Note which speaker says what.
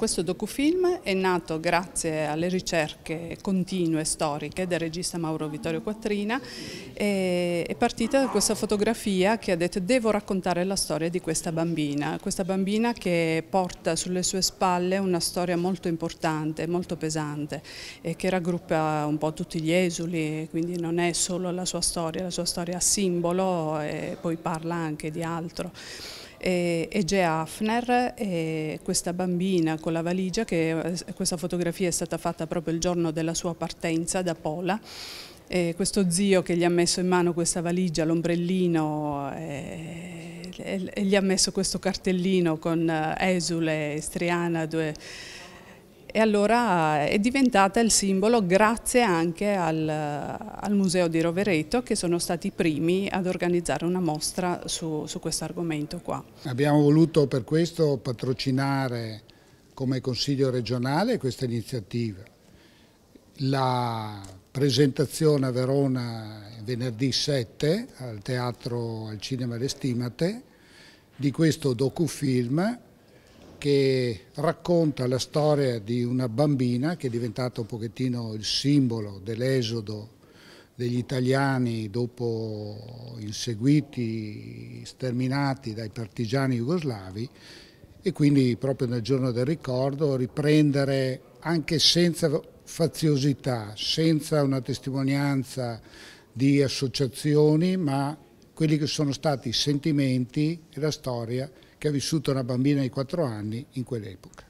Speaker 1: Questo docufilm è nato grazie alle ricerche continue storiche del regista Mauro Vittorio Quattrina e è partita da questa fotografia che ha detto devo raccontare la storia di questa bambina, questa bambina che porta sulle sue spalle una storia molto importante, molto pesante e che raggruppa un po' tutti gli esuli, quindi non è solo la sua storia, la sua storia ha simbolo e poi parla anche di altro e Ege Hafner, e questa bambina con la valigia, che eh, questa fotografia è stata fatta proprio il giorno della sua partenza da Pola. E questo zio che gli ha messo in mano questa valigia, l'ombrellino eh, e, e, gli ha messo questo cartellino con eh, Esule, Striana, due e allora è diventata il simbolo grazie anche al, al, Museo di Rovereto che sono stati i primi ad organizzare una mostra su, su questo argomento qua.
Speaker 2: Abbiamo voluto per questo patrocinare come Consiglio regionale questa iniziativa. La presentazione a Verona venerdì 7 al Teatro al Cinema Le Stimate di questo docufilm che racconta la storia di una bambina che è diventata un pochettino il simbolo dell'esodo degli italiani dopo inseguiti, sterminati dai partigiani jugoslavi e quindi proprio nel giorno del ricordo riprendere anche senza faziosità, senza una testimonianza di associazioni, ma quelli che sono stati i sentimenti e la storia che ha vissuto una bambina di 4 anni in quell'epoca.